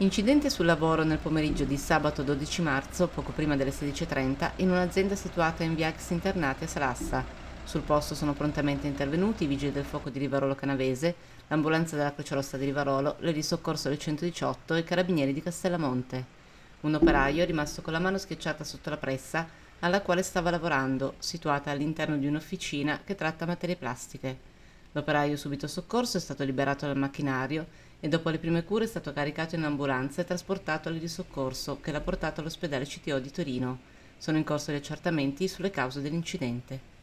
Incidente sul lavoro nel pomeriggio di sabato 12 marzo, poco prima delle 16.30, in un'azienda situata in via Ex Internati a Salassa. Sul posto sono prontamente intervenuti i vigili del fuoco di Rivarolo Canavese, l'ambulanza della Croce Rossa di Rivarolo, le di Soccorso del 118 e i carabinieri di Castellamonte. Un operaio è rimasto con la mano schiacciata sotto la pressa alla quale stava lavorando, situata all'interno di un'officina che tratta materie plastiche. L'operaio subito soccorso è stato liberato dal macchinario e dopo le prime cure è stato caricato in ambulanza e trasportato all'I soccorso che l'ha portato all'ospedale CTO di Torino. Sono in corso gli accertamenti sulle cause dell'incidente.